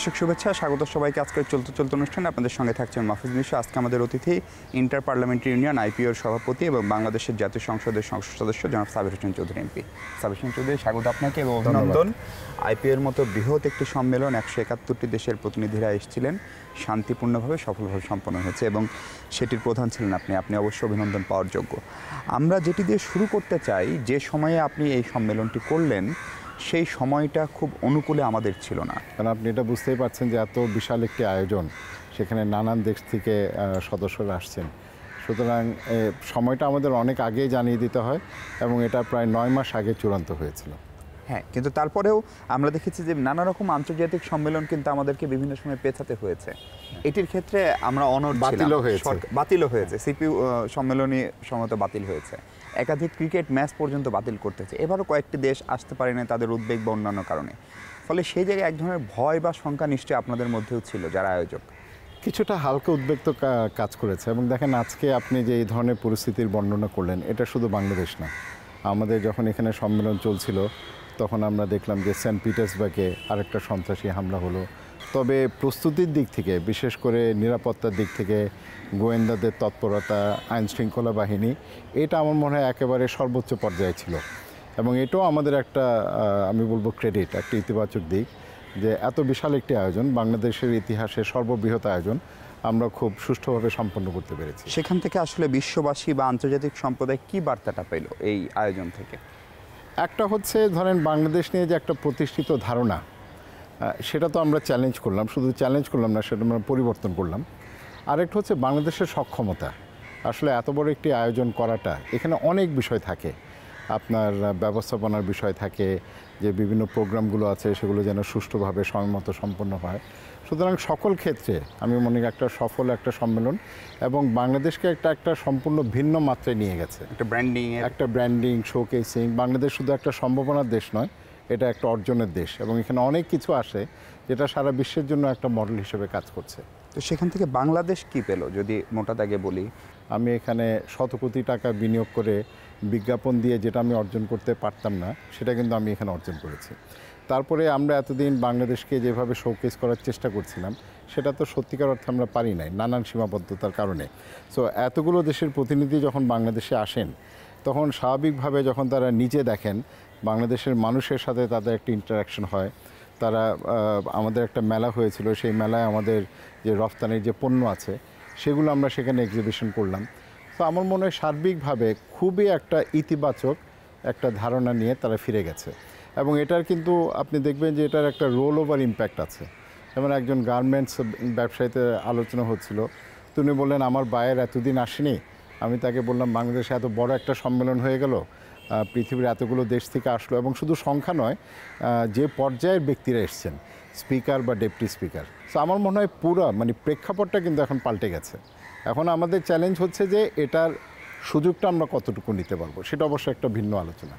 দর্শক শুভেচ্ছা স্বাগত সবাইকে আজকের চলতে চলতে অনুষ্ঠানে আপনাদের সঙ্গে থাকছেন মাহফুজ মিশু আজকে আমাদের অতিথি ইন্টার পার্লামেন্টারি ইউনিয়ন আইপিওর সভাপতি এবং বাংলাদেশের জাতীয় সংসদের সংসদ সদস্য জনাব সাবির হোসেন চৌধুরী এমপি সাবির হোসেন চৌধুরী স্বাগত আপনাকে এবং অভিনন্দন আইপিওর মতো বৃহৎ একটি সম্মেলন একশো একাত্তরটি দেশের প্রতিনিধিরা এসেছিলেন শান্তিপূর্ণভাবে সফলভাবে সম্পন্ন হয়েছে এবং সেটির প্রধান ছিলেন আপনি আপনি অবশ্যই অভিনন্দন পাওয়ার যোগ্য আমরা যেটি দিয়ে শুরু করতে চাই যে সময়ে আপনি এই সম্মেলনটি করলেন সেই সময়টা খুব অনুকূলে আমাদের ছিল না কারণ আপনি এটা বুঝতেই পারছেন যে এত বিশাল একটি আয়োজন সেখানে নানান দেশ থেকে সদস্যরা আসছেন সুতরাং সময়টা আমাদের অনেক আগেই জানিয়ে দিতে হয় এবং এটা প্রায় নয় মাস আগে চূড়ান্ত হয়েছিল হ্যাঁ কিন্তু তারপরেও আমরা দেখেছি যে নানা রকম আন্তর্জাতিক সম্মেলন কিন্তু আমাদেরকে বিভিন্ন সময় পেছাতে হয়েছে এটির ক্ষেত্রে আমরা অনর বাতিল হয়েছে বাতিল হয়েছে সিপিউ সম্মেলনী সময় বাতিল হয়েছে একাধিক ক্রিকেট ম্যাচ পর্যন্ত বাতিল করতেছে এবারও কয়েকটি দেশ আসতে পারে না তাদের উদ্বেগ বা অন্যান্য কারণে ফলে সেই জায়গায় এক ধরনের ভয় বা শঙ্কা নিশ্চয়ই আপনাদের মধ্যেও ছিল যারা আয়োজক কিছুটা হালকা উদ্বেগ তো কাজ করেছে এবং দেখেন আজকে আপনি যে এই ধরনের পরিস্থিতির বর্ণনা করলেন এটা শুধু বাংলাদেশ না আমাদের যখন এখানে সম্মেলন চলছিল তখন আমরা দেখলাম যে সেন্ট পিটার্সবার্গে আরেকটা সন্ত্রাসী হামলা হলো তবে প্রস্তুতির দিক থেকে বিশেষ করে নিরাপত্তার দিক থেকে গোয়েন্দাদের তৎপরতা আইন শৃঙ্খলা বাহিনী এটা আমার মনে হয় একেবারে সর্বোচ্চ পর্যায়ে ছিল এবং এটাও আমাদের একটা আমি বলবো ক্রেডিট একটা ইতিবাচক দিক যে এত বিশাল একটি আয়োজন বাংলাদেশের ইতিহাসে সর্ববৃহৎ আয়োজন আমরা খুব সুষ্ঠুভাবে সম্পন্ন করতে পেরেছি সেখান থেকে আসলে বিশ্ববাসী বা আন্তর্জাতিক সম্প্রদায় কি বার্তাটা পেল এই আয়োজন থেকে একটা হচ্ছে ধরেন বাংলাদেশ নিয়ে যে একটা প্রতিষ্ঠিত ধারণা সেটা তো আমরা চ্যালেঞ্জ করলাম শুধু চ্যালেঞ্জ করলাম না সেটা আমরা পরিবর্তন করলাম আরেকটা হচ্ছে বাংলাদেশের সক্ষমতা আসলে এত বড় একটি আয়োজন করাটা এখানে অনেক বিষয় থাকে আপনার ব্যবস্থাপনার বিষয় থাকে যে বিভিন্ন প্রোগ্রামগুলো আছে সেগুলো যেন সুষ্ঠুভাবে সময়মতো সম্পন্ন হয় সুতরাং সকল ক্ষেত্রে আমি মনে করি একটা সফল একটা সম্মেলন এবং বাংলাদেশকে একটা একটা সম্পূর্ণ ভিন্ন মাত্রায় নিয়ে গেছে একটা ব্র্যান্ডিং একটা ব্র্যান্ডিং শোকেসিং বাংলাদেশ শুধু একটা সম্ভাবনার দেশ নয় এটা একটা অর্জনের দেশ এবং এখানে অনেক কিছু আসে যেটা সারা বিশ্বের জন্য একটা মডেল হিসেবে কাজ করছে তো সেখান থেকে বাংলাদেশ কি পেল যদি মোটা দাগে বলি আমি এখানে শত কোটি টাকা বিনিয়োগ করে বিজ্ঞাপন দিয়ে যেটা আমি অর্জন করতে পারতাম না সেটা কিন্তু আমি এখানে অর্জন করেছি তারপরে আমরা এতদিন বাংলাদেশকে যেভাবে শোকেস করার চেষ্টা করছিলাম সেটা তো সত্যিকার অর্থে আমরা পারি নাই নানান সীমাবদ্ধতার কারণে সো এতগুলো দেশের প্রতিনিধি যখন বাংলাদেশে আসেন তখন স্বাভাবিকভাবে যখন তারা নিজে দেখেন বাংলাদেশের মানুষের সাথে তাদের একটা ইন্টারাকশন হয় তারা আমাদের একটা মেলা হয়েছিল সেই মেলায় আমাদের যে রফতানির যে পণ্য আছে সেগুলো আমরা সেখানে এক্সিবিশন করলাম তো আমার মনে হয় সার্বিকভাবে খুবই একটা ইতিবাচক একটা ধারণা নিয়ে তারা ফিরে গেছে এবং এটার কিন্তু আপনি দেখবেন যে এটার একটা রোল ওভার ইম্প্যাক্ট আছে যেমন একজন গার্মেন্টস ব্যবসায়ীতে আলোচনা হচ্ছিল তিনি বললেন আমার বায়ের এতদিন আসেনি আমি তাকে বললাম বাংলাদেশে এত বড় একটা সম্মেলন হয়ে গেল পৃথিবীর এতগুলো দেশ থেকে আসলো এবং শুধু সংখ্যা নয় যে পর্যায়ের ব্যক্তিরা এসছেন স্পিকার বা ডেপুটি স্পিকার সো আমার মনে হয় পুরো মানে প্রেক্ষাপটটা কিন্তু এখন পাল্টে গেছে এখন আমাদের চ্যালেঞ্জ হচ্ছে যে এটার সুযোগটা আমরা কতটুকু নিতে পারবো সেটা অবশ্যই একটা ভিন্ন আলোচনা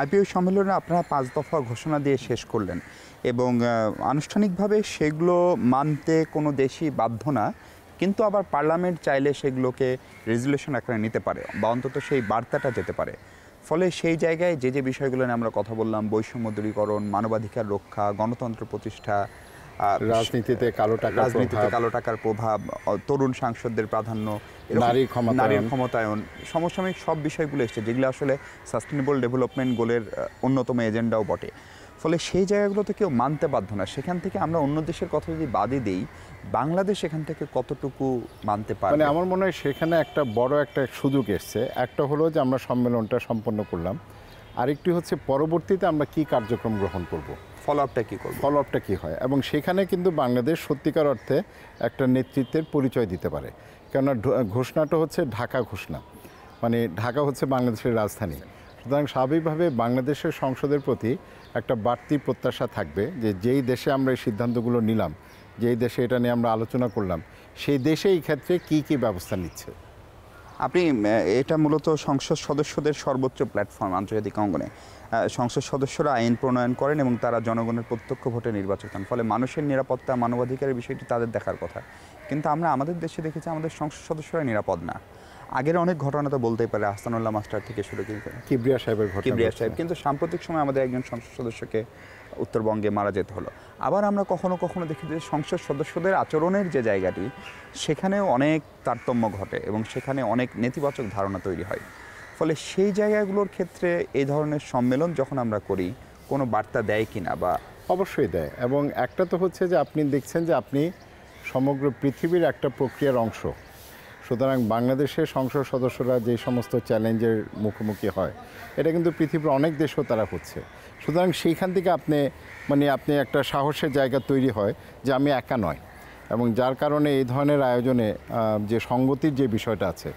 আইপিও সম্মেলনে আপনারা পাঁচ দফা ঘোষণা দিয়ে শেষ করলেন এবং আনুষ্ঠানিকভাবে সেগুলো মানতে কোনো দেশই বাধ্য না কিন্তু আবার পার্লামেন্ট চাইলে সেগুলোকে রেজুলেশন আকারে নিতে পারে বা অন্তত সেই বার্তাটা যেতে পারে ফলে সেই জায়গায় যে যে বিষয়গুলো নিয়ে আমরা কথা বললাম বৈষম্য দূরীকরণ মানবাধিকার রক্ষা গণতন্ত্র প্রতিষ্ঠা রাজনীতিতে কালো টাকা রাজনীতিতে কালো টাকার প্রভাব তরুণ সাংসদদের প্রাধান্য নারী নারীর ক্ষমতায়ন সমসাময়িক সব বিষয়গুলো এসছে যেগুলো আসলে সাস্টেনেবল ডেভেলপমেন্ট গোলের অন্যতম এজেন্ডাও বটে ফলে সেই জায়গাগুলো তো কেউ মানতে বাধ্য না সেখান থেকে আমরা অন্য দেশের কথা যদি বাদে দিই বাংলাদেশ এখান থেকে কতটুকু মানতে পারে মানে আমার মনে হয় সেখানে একটা বড় একটা সুযোগ এসছে একটা হলো যে আমরা সম্মেলনটা সম্পন্ন করলাম আরেকটি হচ্ছে পরবর্তীতে আমরা কি কার্যক্রম গ্রহণ করব ফলো আপটা কী করব ফলো আপটা কী হয় এবং সেখানে কিন্তু বাংলাদেশ সত্যিকার অর্থে একটা নেতৃত্বের পরিচয় দিতে পারে কেননা ঘোষণাটা হচ্ছে ঢাকা ঘোষণা মানে ঢাকা হচ্ছে বাংলাদেশের রাজধানী সুতরাং স্বাভাবিকভাবে বাংলাদেশের সংসদের প্রতি একটা বাড়তি প্রত্যাশা থাকবে যে যেই দেশে আমরা এই সিদ্ধান্তগুলো নিলাম যেই দেশে এটা নিয়ে আমরা আলোচনা করলাম সেই দেশে এই ক্ষেত্রে কি কি ব্যবস্থা নিচ্ছে আপনি এটা মূলত সংসদ সদস্যদের সর্বোচ্চ প্ল্যাটফর্ম আন্তর্জাতিক অঙ্গনে সংসদ সদস্যরা আইন প্রণয়ন করেন এবং তারা জনগণের প্রত্যক্ষ ভোটে নির্বাচিত হন ফলে মানুষের নিরাপত্তা মানবাধিকারের বিষয়টি তাদের দেখার কথা কিন্তু আমরা আমাদের দেশে দেখেছি আমাদের সংসদ সদস্যরা নিরাপদ না আগের অনেক ঘটনা তো বলতেই পারে আহসানুল্লাহ মাস্টার থেকে শুরু করে কিবরিয়া সাহেবের ঘটনা কিবরিয়া সাহেব কিন্তু সাম্প্রতিক সময় আমাদের একজন সংসদ সদস্যকে উত্তরবঙ্গে মারা যেতে হলো আবার আমরা কখনো কখনো দেখি যে সংসদ সদস্যদের আচরণের যে জায়গাটি সেখানেও অনেক তারতম্য ঘটে এবং সেখানে অনেক নেতিবাচক ধারণা তৈরি হয় ফলে সেই জায়গাগুলোর ক্ষেত্রে এই ধরনের সম্মেলন যখন আমরা করি কোনো বার্তা দেয় কি না বা অবশ্যই দেয় এবং একটা তো হচ্ছে যে আপনি দেখছেন যে আপনি সমগ্র পৃথিবীর একটা প্রক্রিয়ার অংশ সুতরাং বাংলাদেশের সংসদ সদস্যরা যে সমস্ত চ্যালেঞ্জের মুখোমুখি হয় এটা কিন্তু পৃথিবীর অনেক দেশেও তারা হচ্ছে সুতরাং সেইখান থেকে আপনি মানে আপনি একটা সাহসের জায়গা তৈরি হয় যে আমি একা নয় এবং যার কারণে এই ধরনের আয়োজনে যে সঙ্গতির যে বিষয়টা আছে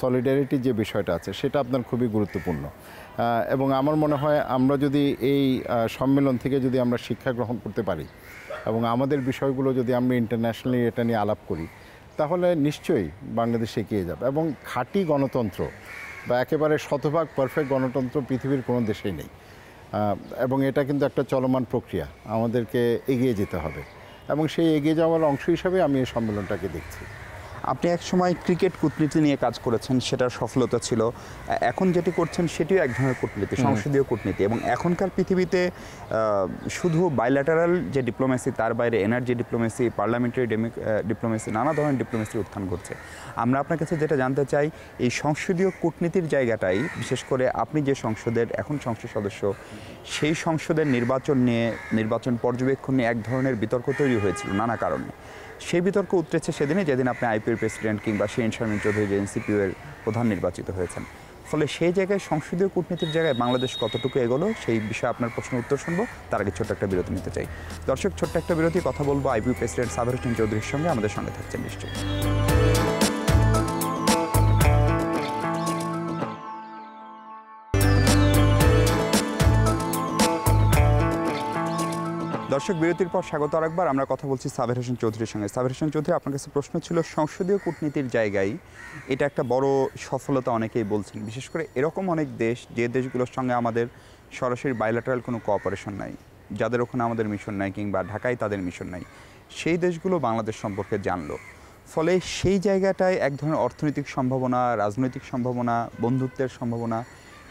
সলিডারিটির যে বিষয়টা আছে সেটা আপনার খুবই গুরুত্বপূর্ণ এবং আমার মনে হয় আমরা যদি এই সম্মেলন থেকে যদি আমরা শিক্ষা গ্রহণ করতে পারি এবং আমাদের বিষয়গুলো যদি আমরা ইন্টারন্যাশনালি এটা নিয়ে আলাপ করি তাহলে নিশ্চয়ই বাংলাদেশ এগিয়ে যাবে এবং খাঁটি গণতন্ত্র বা একেবারে শতভাগ পারফেক্ট গণতন্ত্র পৃথিবীর কোনো দেশেই নেই এবং এটা কিন্তু একটা চলমান প্রক্রিয়া আমাদেরকে এগিয়ে যেতে হবে এবং সেই এগিয়ে যাওয়ার অংশ হিসাবে আমি এই সম্মেলনটাকে দেখছি আপনি এক সময় ক্রিকেট কূটনীতি নিয়ে কাজ করেছেন সেটার সফলতা ছিল এখন যেটি করছেন সেটিও এক ধরনের কূটনীতি সংসদীয় কূটনীতি এবং এখনকার পৃথিবীতে শুধু বাইল্যাটারাল যে ডিপ্লোমেসি তার বাইরে এনার্জি ডিপ্লোমেসি পার্লামেন্টারি ডিপ্লোমেসি নানা ধরনের ডিপ্লোমেসি উত্থান করছে আমরা আপনার কাছে যেটা জানতে চাই এই সংসদীয় কূটনীতির জায়গাটাই বিশেষ করে আপনি যে সংসদের এখন সংসদ সদস্য সেই সংসদের নির্বাচন নিয়ে নির্বাচন পর্যবেক্ষণ নিয়ে এক ধরনের বিতর্ক তৈরি হয়েছিল নানা কারণে সেই বিতর্ক উঠতেছে সেদিনে যেদিন আপনি আইপিএল প্রেসিডেন্ট কিংবা শিরিন শারমিন চৌধুরী যে এর প্রধান নির্বাচিত হয়েছেন ফলে সেই জায়গায় সংসদীয় কূটনীতির জায়গায় বাংলাদেশ কতটুকু এগোলো সেই বিষয়ে আপনার প্রশ্ন উত্তর শুনবো তার আগে ছোট্ট একটা বিরতি নিতে চাই দর্শক ছোট্ট একটা বিরতি কথা বলবো আইপিএল প্রেসিডেন্ট সাধারণ চৌধুরীর সঙ্গে আমাদের সঙ্গে থাকছেন নিশ্চয়ই দর্শক বিরতির পর স্বাগত আরেকবার আমরা কথা বলছি সাবের হোসেন চৌধুরীর সঙ্গে সাবের হোসেন চৌধুরী আপনার কাছে প্রশ্ন ছিল সংসদীয় কূটনীতির জায়গায় এটা একটা বড় সফলতা অনেকেই বলছেন বিশেষ করে এরকম অনেক দেশ যে দেশগুলোর সঙ্গে আমাদের সরাসরি বায়োলেটারাল কোনো কোঅপারেশন নাই যাদের ওখানে আমাদের মিশন নাই কিংবা ঢাকায় তাদের মিশন নাই সেই দেশগুলো বাংলাদেশ সম্পর্কে জানলো ফলে সেই জায়গাটায় এক ধরনের অর্থনৈতিক সম্ভাবনা রাজনৈতিক সম্ভাবনা বন্ধুত্বের সম্ভাবনা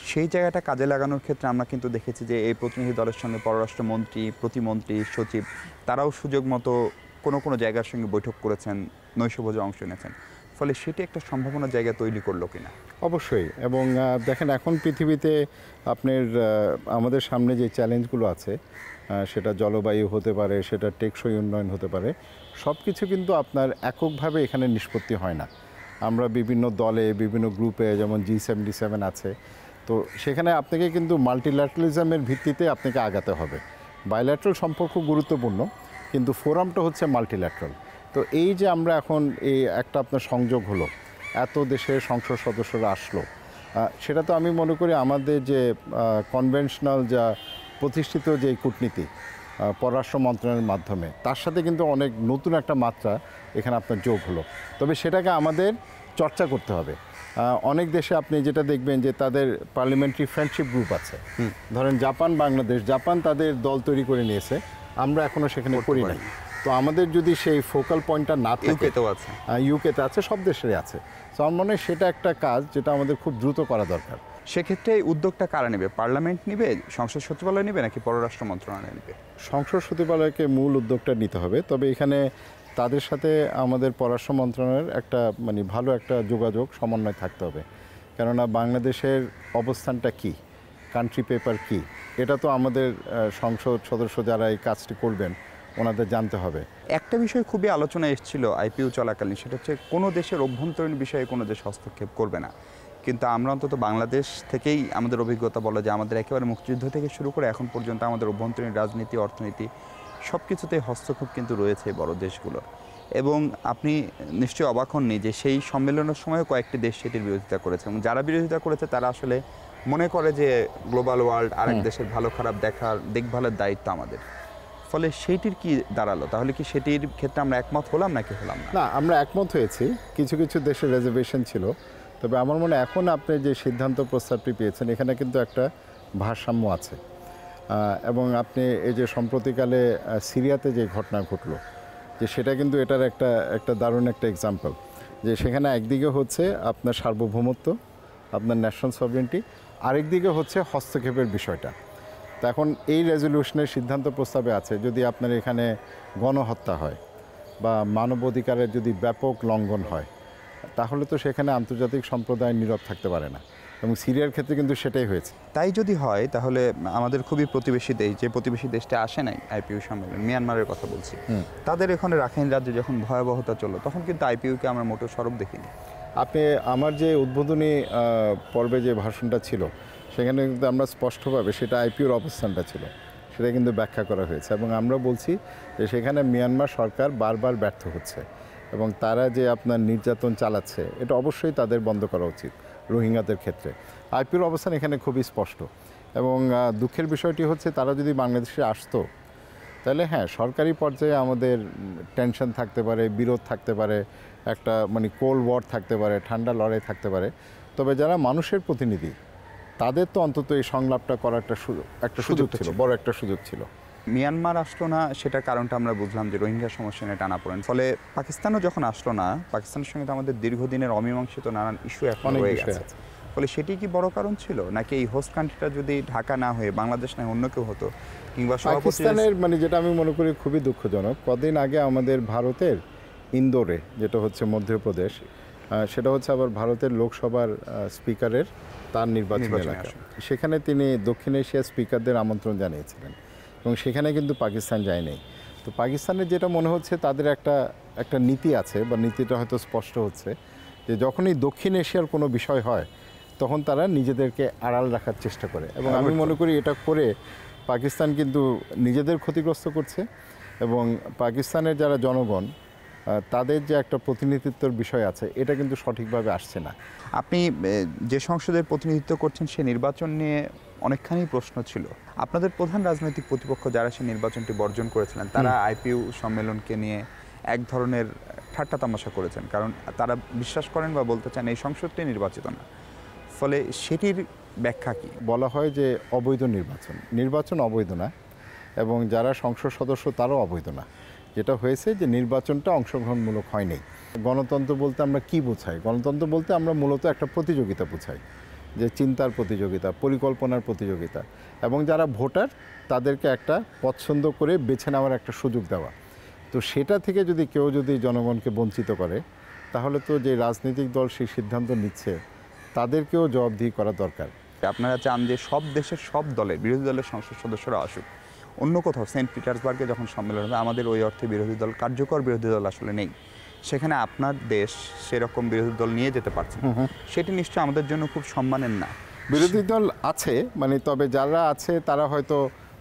সেই জায়গাটা কাজে লাগানোর ক্ষেত্রে আমরা কিন্তু দেখেছি যে এই প্রতিনিধি দলের সঙ্গে পররাষ্ট্রমন্ত্রী প্রতিমন্ত্রী সচিব তারাও সুযোগ মতো কোনো কোনো জায়গার সঙ্গে বৈঠক করেছেন নৈশভোজে অংশ নিয়েছেন ফলে সেটি একটা সম্ভাবনা জায়গা তৈরি করলো কিনা অবশ্যই এবং দেখেন এখন পৃথিবীতে আপনার আমাদের সামনে যে চ্যালেঞ্জগুলো আছে সেটা জলবায়ু হতে পারে সেটা টেকসই উন্নয়ন হতে পারে সব কিছু কিন্তু আপনার এককভাবে এখানে নিষ্পত্তি হয় না আমরা বিভিন্ন দলে বিভিন্ন গ্রুপে যেমন জি সেভেন্টি সেভেন আছে তো সেখানে আপনাকে কিন্তু মাল্টিল্যাটারালিজমের ভিত্তিতে আপনাকে আগাতে হবে বাইল্যাট্রাল সম্পর্ক গুরুত্বপূর্ণ কিন্তু ফোরামটা হচ্ছে মাল্টিল্যাট্রাল তো এই যে আমরা এখন এই একটা আপনার সংযোগ হলো এত দেশের সংসদ সদস্যরা আসলো সেটা তো আমি মনে করি আমাদের যে কনভেনশনাল যা প্রতিষ্ঠিত যে কূটনীতি পররাষ্ট্র মন্ত্রণালয়ের মাধ্যমে তার সাথে কিন্তু অনেক নতুন একটা মাত্রা এখানে আপনার যোগ হলো তবে সেটাকে আমাদের চর্চা করতে হবে অনেক দেশে আপনি যেটা দেখবেন যে তাদের পার্লামেন্টারি ফ্রেন্ডশিপ গ্রুপ আছে ধরেন জাপান বাংলাদেশ জাপান তাদের দল তৈরি করে নিয়েছে আমরা এখনও সেখানে করি নাই তো আমাদের যদি সেই ফোকাল পয়েন্টটা না তো আছে হ্যাঁ, ইউকেতে আছে সব দেশেরই আছে তো আমার মনে হয় সেটা একটা কাজ যেটা আমাদের খুব দ্রুত করা দরকার সেক্ষেত্রে এই উদ্যোগটা কারা নেবে পার্লামেন্ট নেবে সংসদ সচিবালয় নেবে নাকি পররাষ্ট্র মন্ত্রণালয় নেবে সংসদ সচিবালয়কে মূল উদ্যোগটা নিতে হবে তবে এখানে তাদের সাথে আমাদের পররাষ্ট্র মন্ত্রণালয়ের একটা মানে ভালো একটা যোগাযোগ সমন্বয় থাকতে হবে কেননা বাংলাদেশের অবস্থানটা কি কান্ট্রি পেপার কি এটা তো আমাদের সংসদ সদস্য যারা এই কাজটি করবেন ওনাদের জানতে হবে একটা বিষয় খুবই আলোচনা এসেছিল আইপিও চলাকালীন সেটা হচ্ছে কোনো দেশের অভ্যন্তরীণ বিষয়ে কোনো দেশ হস্তক্ষেপ করবে না কিন্তু আমরা অন্তত বাংলাদেশ থেকেই আমাদের অভিজ্ঞতা বলো যে আমাদের একেবারে মুক্তিযুদ্ধ থেকে শুরু করে এখন পর্যন্ত আমাদের অভ্যন্তরীণ রাজনীতি অর্থনীতি সব কিছুতেই হস্তক্ষেপ কিন্তু রয়েছে বড় দেশগুলোর এবং আপনি নিশ্চয়ই অবাক হননি যে সেই সম্মেলনের সময় কয়েকটি দেশ সেটির বিরোধিতা করেছে এবং যারা বিরোধিতা করেছে তারা আসলে মনে করে যে গ্লোবাল ওয়ার্ল্ড আরেক দেশের ভালো খারাপ দেখার দেখভালের দায়িত্ব আমাদের ফলে সেইটির কি দাঁড়ালো তাহলে কি সেটির ক্ষেত্রে আমরা একমত হলাম নাকি হলাম না আমরা একমত হয়েছি কিছু কিছু দেশের রেজার্ভেশন ছিল তবে আমার মনে এখন আপনি যে সিদ্ধান্ত প্রস্তাবটি পেয়েছেন এখানে কিন্তু একটা ভারসাম্য আছে এবং আপনি এই যে সম্প্রতিকালে সিরিয়াতে যে ঘটনা ঘটলো যে সেটা কিন্তু এটার একটা একটা দারুণ একটা এক্সাম্পল যে সেখানে একদিকে হচ্ছে আপনার সার্বভৌমত্ব আপনার ন্যাশনাল সভরেন্টি আরেকদিকে হচ্ছে হস্তক্ষেপের বিষয়টা তো এখন এই রেজলিউশনের সিদ্ধান্ত প্রস্তাবে আছে যদি আপনার এখানে গণহত্যা হয় বা মানবাধিকারের যদি ব্যাপক লঙ্ঘন হয় তাহলে তো সেখানে আন্তর্জাতিক সম্প্রদায় নীরব থাকতে পারে না এবং সিরিয়ার ক্ষেত্রে কিন্তু সেটাই হয়েছে তাই যদি হয় তাহলে আমাদের খুবই প্রতিবেশী দেশ যে প্রতিবেশী দেশটা আসে নাই আইপিউ সম্মেলন মিয়ানমারের কথা বলছি তাদের এখানে রাখাইন রাজ্যে যখন ভয়াবহতা চলল তখন কিন্তু আইপিউকে আমরা মোটো সরব দেখিনি আপনি আমার যে উদ্বোধনী পর্বে যে ভাষণটা ছিল সেখানে কিন্তু আমরা স্পষ্টভাবে সেটা আইপিউর অবস্থানটা ছিল সেটা কিন্তু ব্যাখ্যা করা হয়েছে এবং আমরা বলছি যে সেখানে মিয়ানমার সরকার বারবার ব্যর্থ হচ্ছে এবং তারা যে আপনার নির্যাতন চালাচ্ছে এটা অবশ্যই তাদের বন্ধ করা উচিত রোহিঙ্গাদের ক্ষেত্রে আইপির অবস্থান এখানে খুবই স্পষ্ট এবং দুঃখের বিষয়টি হচ্ছে তারা যদি বাংলাদেশে আসতো তাহলে হ্যাঁ সরকারি পর্যায়ে আমাদের টেনশন থাকতে পারে বিরোধ থাকতে পারে একটা মানে কোল্ড ওয়ার থাকতে পারে ঠান্ডা লড়াই থাকতে পারে তবে যারা মানুষের প্রতিনিধি তাদের তো অন্তত এই সংলাপটা করার একটা সুযোগ একটা সুযোগ ছিল বড় একটা সুযোগ ছিল মিয়ানমার আসলো না সেটার কারণটা আমরা বুঝলাম যে রোহিঙ্গা সমস্যা নিয়ে টানা পড়েন ফলে পাকিস্তানও যখন আসলো না পাকিস্তানের সঙ্গে তো আমাদের দীর্ঘদিনের অমীমাংসিত নানান ইস্যু এখন হয়ে গেছে ফলে সেটি কি বড় কারণ ছিল নাকি এই হোস্ট কান্ট্রিটা যদি ঢাকা না হয়ে বাংলাদেশ না অন্য কেউ হতো কিংবা পাকিস্তানের মানে যেটা আমি মনে করি খুবই দুঃখজনক কদিন আগে আমাদের ভারতের ইন্দোরে যেটা হচ্ছে মধ্যপ্রদেশ সেটা হচ্ছে আবার ভারতের লোকসভার স্পিকারের তার নির্বাচন এলাকা সেখানে তিনি দক্ষিণ এশিয়ার স্পিকারদের আমন্ত্রণ জানিয়েছিলেন এবং সেখানে কিন্তু পাকিস্তান যায় নাই তো পাকিস্তানের যেটা মনে হচ্ছে তাদের একটা একটা নীতি আছে বা নীতিটা হয়তো স্পষ্ট হচ্ছে যে যখনই দক্ষিণ এশিয়ার কোনো বিষয় হয় তখন তারা নিজেদেরকে আড়াল রাখার চেষ্টা করে এবং আমি মনে করি এটা করে পাকিস্তান কিন্তু নিজেদের ক্ষতিগ্রস্ত করছে এবং পাকিস্তানের যারা জনগণ তাদের যে একটা প্রতিনিধিত্বর বিষয় আছে এটা কিন্তু সঠিকভাবে আসছে না আপনি যে সংসদের প্রতিনিধিত্ব করছেন সে নির্বাচন নিয়ে অনেকখানি প্রশ্ন ছিল আপনাদের প্রধান রাজনৈতিক প্রতিপক্ষ যারা সেই নির্বাচনটি বর্জন করেছিলেন তারা আইপিউ সম্মেলনকে নিয়ে এক ধরনের ঠাট্টা তামাশা করেছেন কারণ তারা বিশ্বাস করেন বা বলতে চান এই সংসদটি নির্বাচিত না ফলে সেটির ব্যাখ্যা কি বলা হয় যে অবৈধ নির্বাচন নির্বাচন অবৈধ না এবং যারা সংসদ সদস্য তারাও অবৈধ না যেটা হয়েছে যে নির্বাচনটা অংশগ্রহণমূলক হয়নি গণতন্ত্র বলতে আমরা কি বোঝাই গণতন্ত্র বলতে আমরা মূলত একটা প্রতিযোগিতা বোঝাই যে চিন্তার প্রতিযোগিতা পরিকল্পনার প্রতিযোগিতা এবং যারা ভোটার তাদেরকে একটা পছন্দ করে বেছে নেওয়ার একটা সুযোগ দেওয়া তো সেটা থেকে যদি কেউ যদি জনগণকে বঞ্চিত করে তাহলে তো যে রাজনৈতিক দল সেই সিদ্ধান্ত নিচ্ছে তাদেরকেও জবাবদিহি করা দরকার আপনারা চান যে সব দেশের সব দলের বিরোধী দলের সংসদ সদস্যরা আসুক অন্য কোথাও সেন্ট পিটার্সবার্গে যখন সম্মেলন হবে আমাদের ওই অর্থে বিরোধী দল কার্যকর বিরোধী দল আসলে নেই সেখানে আপনার দেশ সেরকম বিরোধী দল নিয়ে যেতে পারছে সেটি নিশ্চয় আমাদের জন্য খুব সম্মানের না বিরোধী দল আছে মানে তবে যারা আছে তারা হয়তো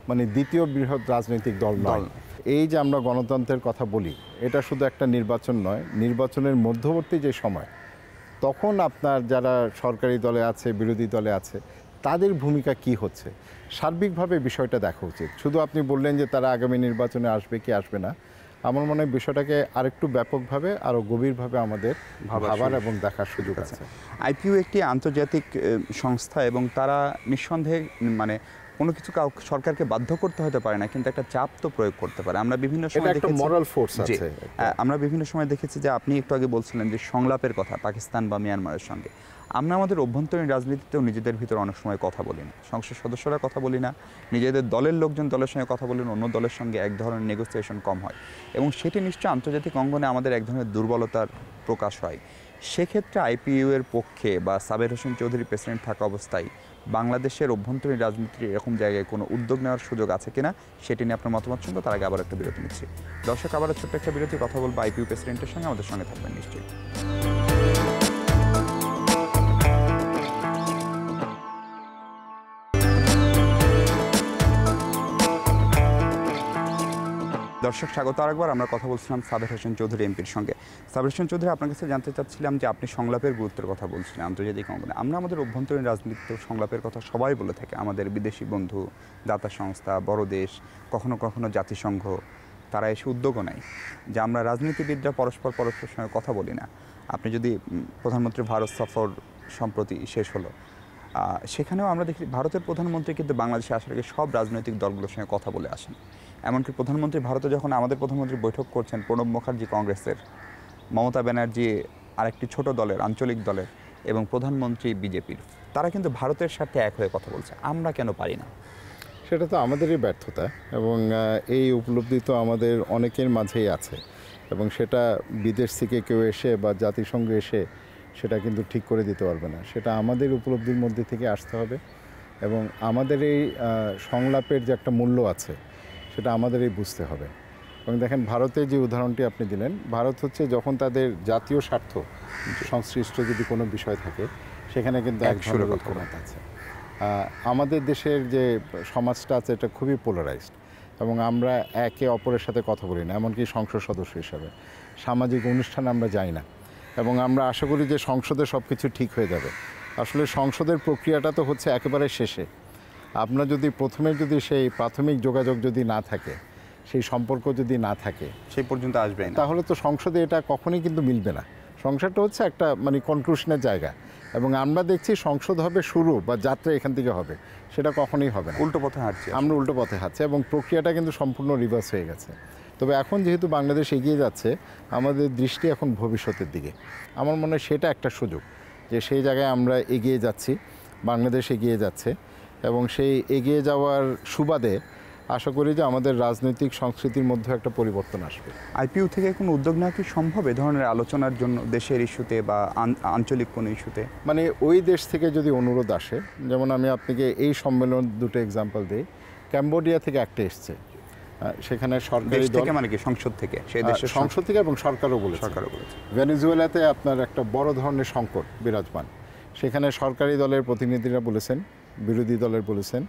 মানে দ্বিতীয় বৃহৎ রাজনৈতিক দল দল এই যে আমরা গণতন্ত্রের কথা বলি এটা শুধু একটা নির্বাচন নয় নির্বাচনের মধ্যবর্তী যে সময় তখন আপনার যারা সরকারি দলে আছে বিরোধী দলে আছে তাদের ভূমিকা কি হচ্ছে সার্বিকভাবে বিষয়টা দেখা উচিত শুধু আপনি বললেন যে তারা আগামী নির্বাচনে আসবে কি আসবে না আমার মনে হয় বিষয়টাকে আরেকটু ব্যাপকভাবে আরও গভীরভাবে আমাদের ভাবার এবং দেখার সুযোগ আছে আইপিউ একটি আন্তর্জাতিক সংস্থা এবং তারা নিঃসন্দেহে মানে কোনো কিছু কাউকে সরকারকে বাধ্য করতে হতে পারে না কিন্তু একটা চাপ তো প্রয়োগ করতে পারে আমরা বিভিন্ন সময় দেখেছি মরাল ফোর্স আছে আমরা বিভিন্ন সময় দেখেছি যে আপনি একটু আগে বলছিলেন যে সংলাপের কথা পাকিস্তান বা মিয়ানমারের সঙ্গে আমরা আমাদের অভ্যন্তরীণ রাজনীতিতেও নিজেদের ভিতরে অনেক সময় কথা বলি না সংসদ সদস্যরা কথা বলি না নিজেদের দলের লোকজন দলের সঙ্গে কথা বলেন অন্য দলের সঙ্গে এক ধরনের নেগোসিয়েশন কম হয় এবং সেটি নিশ্চয়ই আন্তর্জাতিক অঙ্গনে আমাদের এক ধরনের দুর্বলতার প্রকাশ হয় সেক্ষেত্রে আইপিইউ এর পক্ষে বা সাবের হোসেন চৌধুরী প্রেসিডেন্ট থাকা অবস্থায় বাংলাদেশের অভ্যন্তরীণ রাজনীতির এরকম জায়গায় কোনো উদ্যোগ নেওয়ার সুযোগ আছে কিনা সেটি নিয়ে আপনার মতামত শুনবো তার আগে আবার একটা বিরতি নিচ্ছি দর্শক আবারও ছোট্ট একটা বিরতি কথা বলবো আইপিউ প্রেসিডেন্টের সঙ্গে আমাদের সঙ্গে থাকবেন নিশ্চয়ই দর্শক স্বাগত আরেকবার আমরা কথা বলছিলাম সাবের হোসেন চৌধুরী এমপির সঙ্গে সাবের হোসেন চৌধুরী আপনার কাছে জানতে চাচ্ছিলাম যে আপনি সংলাপের গুরুত্বের কথা বলছিলেন আন্তর্জাতিক অঙ্গনে আমরা আমাদের অভ্যন্তরীণ রাজনীতিতে সংলাপের কথা সবাই বলে থাকে আমাদের বিদেশি বন্ধু দাতা সংস্থা বড় দেশ কখনো কখনো জাতিসংঘ তারা এসে উদ্যোগও নেয় যে আমরা রাজনীতিবিদরা পরস্পর পরস্পর সঙ্গে কথা বলি না আপনি যদি প্রধানমন্ত্রী ভারত সফর সম্প্রতি শেষ হলো সেখানেও আমরা দেখি ভারতের প্রধানমন্ত্রী কিন্তু বাংলাদেশে আসার আগে সব রাজনৈতিক দলগুলোর সঙ্গে কথা বলে আসেন এমনকি প্রধানমন্ত্রী ভারতে যখন আমাদের প্রধানমন্ত্রী বৈঠক করছেন প্রণব মুখার্জি কংগ্রেসের মমতা ব্যানার্জি আরেকটি ছোট দলের আঞ্চলিক দলের এবং প্রধানমন্ত্রী বিজেপির তারা কিন্তু ভারতের সাথে এক হয়ে কথা বলছে আমরা কেন পারি না সেটা তো আমাদেরই ব্যর্থতা এবং এই উপলব্ধি তো আমাদের অনেকের মাঝেই আছে এবং সেটা বিদেশ থেকে কেউ এসে বা জাতিসংঘ এসে সেটা কিন্তু ঠিক করে দিতে পারবে না সেটা আমাদের উপলব্ধির মধ্যে থেকে আসতে হবে এবং আমাদের এই সংলাপের যে একটা মূল্য আছে সেটা আমাদেরই বুঝতে হবে এবং দেখেন ভারতের যে উদাহরণটি আপনি দিলেন ভারত হচ্ছে যখন তাদের জাতীয় স্বার্থ সংশ্লিষ্ট যদি কোনো বিষয় থাকে সেখানে কিন্তু এক ধরনের আছে আমাদের দেশের যে সমাজটা আছে এটা খুবই পোলারাইজড এবং আমরা একে অপরের সাথে কথা বলি না এমনকি সংসদ সদস্য হিসাবে সামাজিক অনুষ্ঠান আমরা যাই না এবং আমরা আশা করি যে সংসদে সব কিছু ঠিক হয়ে যাবে আসলে সংসদের প্রক্রিয়াটা তো হচ্ছে একেবারে শেষে আপনার যদি প্রথমে যদি সেই প্রাথমিক যোগাযোগ যদি না থাকে সেই সম্পর্ক যদি না থাকে সেই পর্যন্ত আসবে তাহলে তো সংসদে এটা কখনই কিন্তু মিলবে না সংসারটা হচ্ছে একটা মানে কনক্লুশনের জায়গা এবং আমরা দেখছি সংসদ হবে শুরু বা যাত্রা এখান থেকে হবে সেটা কখনই হবে না উল্টো পথে হাঁটছে আমরা উল্টো পথে হাঁটছি এবং প্রক্রিয়াটা কিন্তু সম্পূর্ণ রিভার্স হয়ে গেছে তবে এখন যেহেতু বাংলাদেশ এগিয়ে যাচ্ছে আমাদের দৃষ্টি এখন ভবিষ্যতের দিকে আমার মনে হয় সেটা একটা সুযোগ যে সেই জায়গায় আমরা এগিয়ে যাচ্ছি বাংলাদেশ এগিয়ে যাচ্ছে এবং সেই এগিয়ে যাওয়ার সুবাদে আশা করি যে আমাদের রাজনৈতিক সংস্কৃতির মধ্যে একটা পরিবর্তন আসবে আইপিইউ থেকে কোনো উদ্যোগ নেওয়া কি সম্ভব এ ধরনের আলোচনার জন্য দেশের ইস্যুতে বা আঞ্চলিক কোনো ইস্যুতে মানে ওই দেশ থেকে যদি অনুরোধ আসে যেমন আমি আপনাকে এই সম্মেলন দুটো এক্সাম্পল দিই ক্যাম্বোডিয়া থেকে একটা এসছে সেখানে সরকারি থেকে মানে কি সংসদ থেকে সেই দেশের সংসদ থেকে এবং সরকারও বলে সরকারও বলেছে ভেনেজুয়েলাতে আপনার একটা বড় ধরনের সংকট বিরাজমান সেখানে সরকারি দলের প্রতিনিধিরা বলেছেন বিরোধী দলের বলেছেন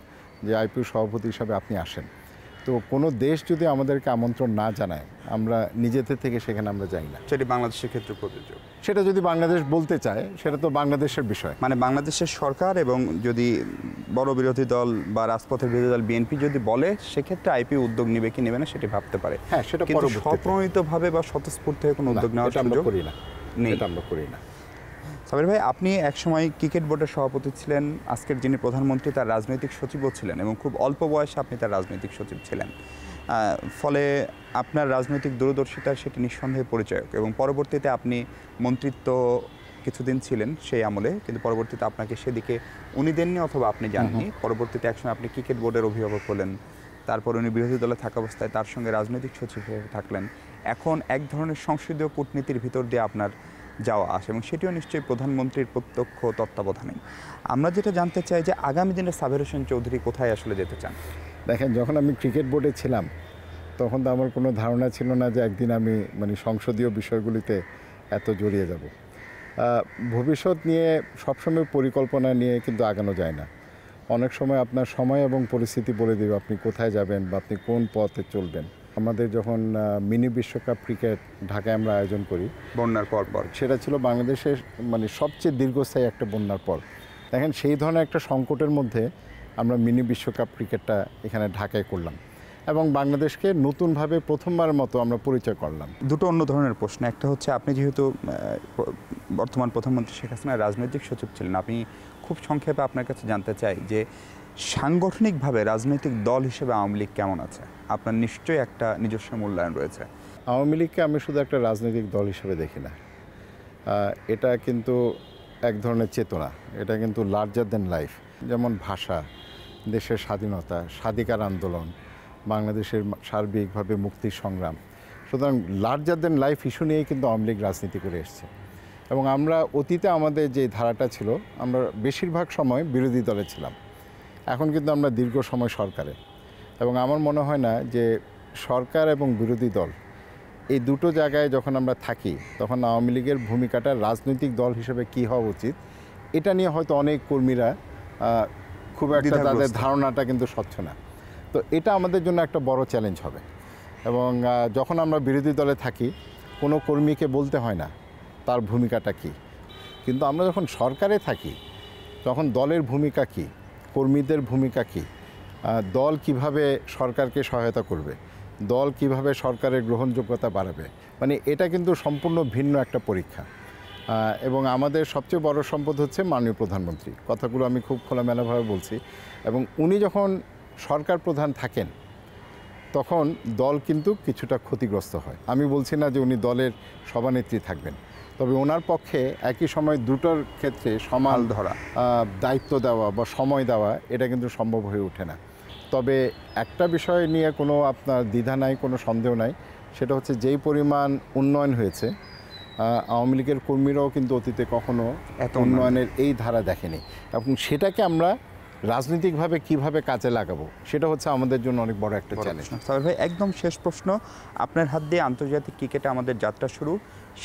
যে আইপিউ সভাপতি হিসাবে আপনি আসেন তো কোনো দেশ যদি আমাদেরকে আমন্ত্রণ না জানায় আমরা নিজেদের থেকে সেখানে আমরা যাই না সেটি বাংলাদেশের ক্ষেত্রে প্রযোজ্য সেটা যদি বাংলাদেশ বলতে চায় সেটা তো বাংলাদেশের বিষয় মানে বাংলাদেশের সরকার এবং যদি বড় বিরোধী দল বা রাজপথের বিরোধী দল বিএনপি যদি বলে সেক্ষেত্রে আইপি উদ্যোগ নেবে কি নেবে না সেটি ভাবতে পারে হ্যাঁ সেটা কিন্তু স্বপ্রণিতভাবে বা স্বতঃস্ফূর্ত হয়ে কোনো উদ্যোগ নেওয়া আমরা করি না নেই আমরা করি না সাবির ভাই আপনি একসময় ক্রিকেট বোর্ডের সভাপতি ছিলেন আজকের যিনি প্রধানমন্ত্রী তার রাজনৈতিক সচিবও ছিলেন এবং খুব অল্প বয়সে আপনি তার রাজনৈতিক সচিব ছিলেন ফলে আপনার রাজনৈতিক দূরদর্শিতার সেটি নিঃসন্দেহে পরিচয়ক এবং পরবর্তীতে আপনি মন্ত্রিত্ব কিছুদিন ছিলেন সেই আমলে কিন্তু পরবর্তীতে আপনাকে সেদিকে উনি দেননি অথবা আপনি জাননি পরবর্তীতে একসময় আপনি ক্রিকেট বোর্ডের অভিভাবক হলেন তারপর উনি বিরোধী দলে থাকা অবস্থায় তার সঙ্গে রাজনৈতিক সচিব হয়ে থাকলেন এখন এক ধরনের সংসদীয় কূটনীতির ভিতর দিয়ে আপনার যাওয়া আসে এবং সেটিও নিশ্চয়ই প্রধানমন্ত্রীর প্রত্যক্ষ তত্ত্বাবধানে আমরা যেটা জানতে চাই যে আগামী দিনে সাবের হোসেন চৌধুরী কোথায় আসলে যেতে চান দেখেন যখন আমি ক্রিকেট বোর্ডে ছিলাম তখন তো আমার কোনো ধারণা ছিল না যে একদিন আমি মানে সংসদীয় বিষয়গুলিতে এত জড়িয়ে যাব ভবিষ্যৎ নিয়ে সবসময় পরিকল্পনা নিয়ে কিন্তু আগানো যায় না অনেক সময় আপনার সময় এবং পরিস্থিতি বলে দেবে আপনি কোথায় যাবেন বা আপনি কোন পথে চলবেন আমাদের যখন মিনি বিশ্বকাপ ক্রিকেট ঢাকায় আমরা আয়োজন করি বন্যার পর পর সেটা ছিল বাংলাদেশের মানে সবচেয়ে দীর্ঘস্থায়ী একটা বন্যার পর দেখেন সেই ধরনের একটা সংকটের মধ্যে আমরা মিনি বিশ্বকাপ ক্রিকেটটা এখানে ঢাকায় করলাম এবং বাংলাদেশকে নতুনভাবে প্রথমবার মতো আমরা পরিচয় করলাম দুটো অন্য ধরনের প্রশ্ন একটা হচ্ছে আপনি যেহেতু বর্তমান প্রধানমন্ত্রী শেখ হাসিনা রাজনৈতিক সচিব ছিলেন আপনি খুব সংক্ষেপে আপনার কাছে জানতে চাই যে সাংগঠনিকভাবে রাজনৈতিক দল হিসেবে আওয়ামী লীগ কেমন আছে আপনার নিশ্চয়ই একটা নিজস্ব মূল্যায়ন রয়েছে আওয়ামী লীগকে আমি শুধু একটা রাজনৈতিক দল হিসেবে দেখি না এটা কিন্তু এক ধরনের চেতনা এটা কিন্তু লার্জার দেন লাইফ যেমন ভাষা দেশের স্বাধীনতা স্বাধিকার আন্দোলন বাংলাদেশের সার্বিকভাবে মুক্তির সংগ্রাম সুতরাং লার্জার দেন লাইফ ইস্যু নিয়েই কিন্তু আওয়ামী লীগ রাজনীতি করে এসছে এবং আমরা অতীতে আমাদের যে ধারাটা ছিল আমরা বেশিরভাগ সময় বিরোধী দলে ছিলাম এখন কিন্তু আমরা দীর্ঘ সময় সরকারে এবং আমার মনে হয় না যে সরকার এবং বিরোধী দল এই দুটো জায়গায় যখন আমরা থাকি তখন আওয়ামী লীগের ভূমিকাটা রাজনৈতিক দল হিসেবে কি হওয়া উচিত এটা নিয়ে হয়তো অনেক কর্মীরা খুব একটা তাদের ধারণাটা কিন্তু স্বচ্ছ না তো এটা আমাদের জন্য একটা বড় চ্যালেঞ্জ হবে এবং যখন আমরা বিরোধী দলে থাকি কোনো কর্মীকে বলতে হয় না তার ভূমিকাটা কি কিন্তু আমরা যখন সরকারে থাকি তখন দলের ভূমিকা কী কর্মীদের ভূমিকা কী দল কিভাবে সরকারকে সহায়তা করবে দল কিভাবে সরকারের গ্রহণযোগ্যতা বাড়াবে মানে এটা কিন্তু সম্পূর্ণ ভিন্ন একটা পরীক্ষা এবং আমাদের সবচেয়ে বড় সম্পদ হচ্ছে মাননীয় প্রধানমন্ত্রী কথাগুলো আমি খুব খোলামেলাভাবে বলছি এবং উনি যখন সরকার প্রধান থাকেন তখন দল কিন্তু কিছুটা ক্ষতিগ্রস্ত হয় আমি বলছি না যে উনি দলের সভানেত্রী থাকবেন তবে ওনার পক্ষে একই সময় দুটোর ক্ষেত্রে সমাল ধরা দায়িত্ব দেওয়া বা সময় দেওয়া এটা কিন্তু সম্ভব হয়ে ওঠে না তবে একটা বিষয় নিয়ে কোনো আপনার দ্বিধা নাই কোনো সন্দেহ নাই সেটা হচ্ছে যেই পরিমাণ উন্নয়ন হয়েছে আওয়ামী লীগের কর্মীরাও কিন্তু অতীতে কখনো এত উন্নয়নের এই ধারা দেখেনি এবং সেটাকে আমরা রাজনৈতিকভাবে কিভাবে কাজে লাগাবো সেটা হচ্ছে আমাদের জন্য অনেক বড় একটা চ্যালেঞ্জ সাহেব ভাই একদম শেষ প্রশ্ন আপনার হাত দিয়ে আন্তর্জাতিক ক্রিকেটে আমাদের যাত্রা শুরু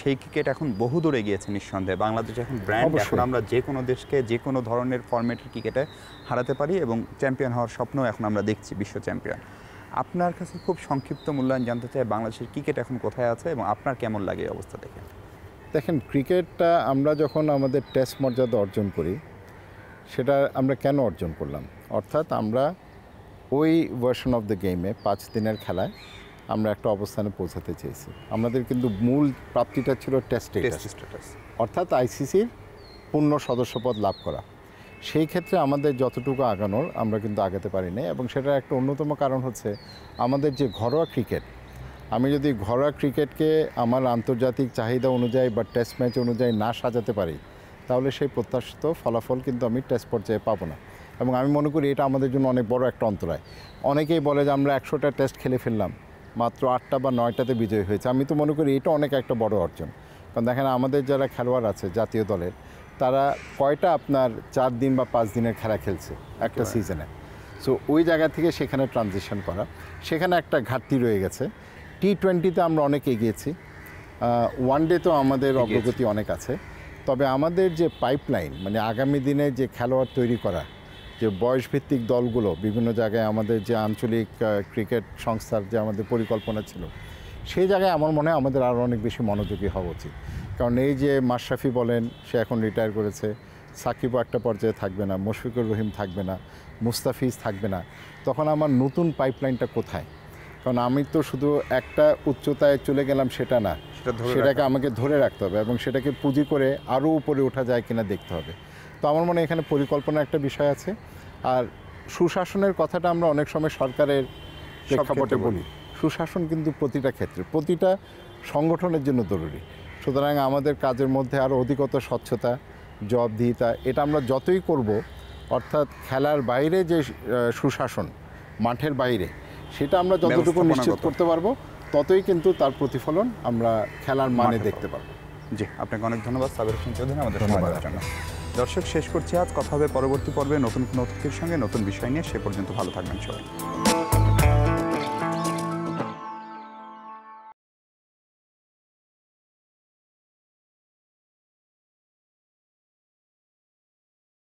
সেই ক্রিকেট এখন বহু দূরে গিয়েছে নিঃসন্দেহে বাংলাদেশ এখন ব্র্যান্ড এখন আমরা যে কোনো দেশকে যে কোনো ধরনের ফর্মেটের ক্রিকেটে হারাতে পারি এবং চ্যাম্পিয়ন হওয়ার স্বপ্ন এখন আমরা দেখছি বিশ্ব চ্যাম্পিয়ন আপনার কাছে খুব সংক্ষিপ্ত মূল্যায়ন জানতে চাই বাংলাদেশের ক্রিকেট এখন কোথায় আছে এবং আপনার কেমন লাগে এই অবস্থা থেকে দেখেন ক্রিকেটটা আমরা যখন আমাদের টেস্ট মর্যাদা অর্জন করি সেটা আমরা কেন অর্জন করলাম অর্থাৎ আমরা ওই ভার্সন অফ দ্য গেমে পাঁচ দিনের খেলায় আমরা একটা অবস্থানে পৌঁছাতে চেয়েছি আমাদের কিন্তু মূল প্রাপ্তিটা ছিল টেস্ট অর্থাৎ আইসিসির পূর্ণ সদস্যপদ লাভ করা সেই ক্ষেত্রে আমাদের যতটুকু আগানোর আমরা কিন্তু আগাতে পারি না এবং সেটার একটা অন্যতম কারণ হচ্ছে আমাদের যে ঘরোয়া ক্রিকেট আমি যদি ঘরোয়া ক্রিকেটকে আমার আন্তর্জাতিক চাহিদা অনুযায়ী বা টেস্ট ম্যাচ অনুযায়ী না সাজাতে পারি তাহলে সেই প্রত্যাশিত ফলাফল কিন্তু আমি টেস্ট পর্যায়ে পাবো না এবং আমি মনে করি এটা আমাদের জন্য অনেক বড় একটা অন্তরায় অনেকেই বলে যে আমরা একশোটা টেস্ট খেলে ফেললাম মাত্র আটটা বা নয়টাতে বিজয়ী হয়েছে আমি তো মনে করি এটা অনেক একটা বড় অর্জন কারণ দেখেন আমাদের যারা খেলোয়াড় আছে জাতীয় দলের তারা কয়টা আপনার চার দিন বা পাঁচ দিনের খেলা খেলছে একটা সিজনে সো ওই জায়গা থেকে সেখানে ট্রানজিশন করা সেখানে একটা ঘাটতি রয়ে গেছে টি টোয়েন্টিতে আমরা অনেক এগিয়েছি ওয়ান ডে তো আমাদের অগ্রগতি অনেক আছে তবে আমাদের যে পাইপলাইন মানে আগামী দিনে যে খেলোয়াড় তৈরি করা যে বয়সভিত্তিক দলগুলো বিভিন্ন জায়গায় আমাদের যে আঞ্চলিক ক্রিকেট সংস্থার যে আমাদের পরিকল্পনা ছিল সেই জায়গায় আমার মনে হয় আমাদের আরও অনেক বেশি মনোযোগী হওয়া উচিত কারণ এই যে মাশরাফি বলেন সে এখন রিটায়ার করেছে সাকিবও একটা পর্যায়ে থাকবে না মুশফিকুর রহিম থাকবে না মুস্তাফিজ থাকবে না তখন আমার নতুন পাইপলাইনটা কোথায় কারণ আমি তো শুধু একটা উচ্চতায় চলে গেলাম সেটা না সেটাকে আমাকে ধরে রাখতে হবে এবং সেটাকে পুঁজি করে আরও উপরে ওঠা যায় কিনা দেখতে হবে তো আমার মনে এখানে পরিকল্পনা একটা বিষয় আছে আর সুশাসনের কথাটা আমরা অনেক সময় সরকারের প্রেক্ষাপটে বলি সুশাসন কিন্তু প্রতিটা ক্ষেত্রে প্রতিটা সংগঠনের জন্য জরুরি সুতরাং আমাদের কাজের মধ্যে আরও অধিকতর স্বচ্ছতা জবাবদিহিতা এটা আমরা যতই করব অর্থাৎ খেলার বাইরে যে সুশাসন মাঠের বাইরে সেটা আমরা যতটুকু নিশ্চিত করতে পারবো ততই কিন্তু তার প্রতিফলন আমরা খেলার মানে দেখতে পারবো জি আপনাকে অনেক ধন্যবাদ সাবের হোসেন চৌধুরী আমাদের ধন্যবাদ দর্শক শেষ করছি আজ কথা হবে পরবর্তী পর্বে নতুন কোনো অতিথির সঙ্গে নতুন বিষয় নিয়ে সে পর্যন্ত ভালো থাকবেন সবাই